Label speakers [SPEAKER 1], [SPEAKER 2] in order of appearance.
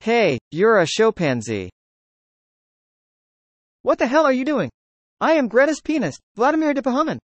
[SPEAKER 1] Hey, you're a chimpanzee. What the hell are you doing? I am Greta's penis, Vladimir Depahomin.